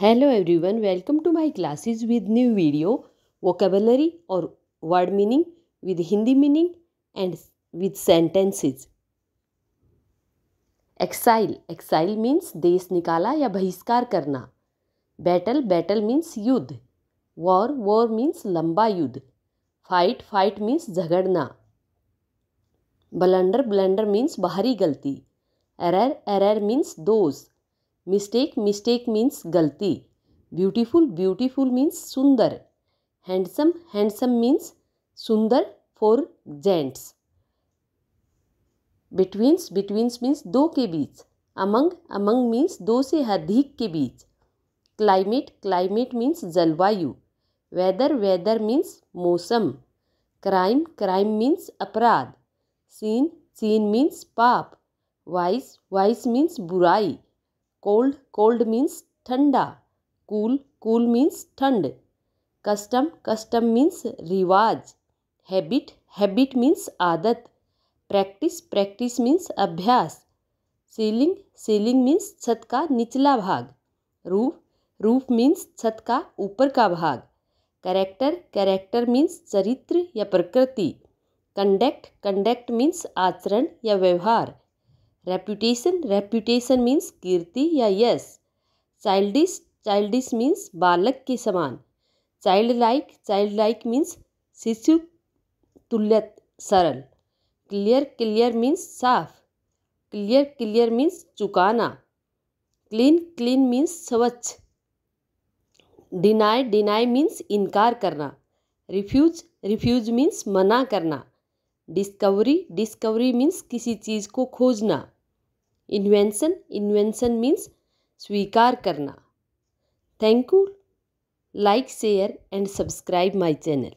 hello everyone welcome to my classes with new video vocabulary और word meaning with Hindi meaning and with sentences exile exile means देश निकाला या बहिष्कार करना battle battle means युद्ध war war means लंबा युद्ध फाइट फाइट मीन्स झगड़ना ब्लंडर ब्लंडर मीन्स बाहरी गलती एरर एरर मीन्स दोस्त मिस्टेक मिस्टेक मीन्स गलती ब्यूटीफुल ब्यूटीफुल मीन्स सुंदर हैंडसम हैंडसम मीन्स सुंदर for gents betweens betweens means दो के बीच अमंग अमंग मीन्स दो से अधिक के बीच क्लाइमेट क्लाइमेट मीन्स जलवायु वेदर वेदर मीन्स मौसम क्राइम क्राइम मीन्स अपराध सीन सीन मीन्स पाप वाइस वाइस मीन्स बुराई कोल्ड कोल्ड मीन्स ठंडा कूल कूल मीन्स ठंड कस्टम कस्टम मीन्स रिवाज हैबिट हैबिट मीन्स आदत प्रैक्टिस प्रैक्टिस मीन्स अभ्यास सीलिंग सीलिंग मीन्स छत का निचला भाग रूफ रूफ मीन्स छत का ऊपर का भाग कैरेक्टर कैरेक्टर मीन्स चरित्र या प्रकृति कंडक्ट कंडक्ट मीन्स आचरण या व्यवहार रेप्यूटेशन रेप्यूटेशन मीन्स कीर्ति या यश चाइल्डिश चाइल्डिश मीन्स बालक के समान child like child like means शिशु तुल्य सरल क्लियर क्लियर मीन्स साफ क्लियर क्लियर मीन्स चुकाना क्लीन क्लीन मीन्स स्वच्छ डिनाई डिनाई मीन्स इनकार करना रिफ्यूज रिफ्यूज मीन्स मना करना डिस्कवरी डिस्कवरी मीन्स किसी चीज़ को खोजना इन्वेंसन इन्वेंसन मीन्स स्वीकार करना thank you like share and subscribe my channel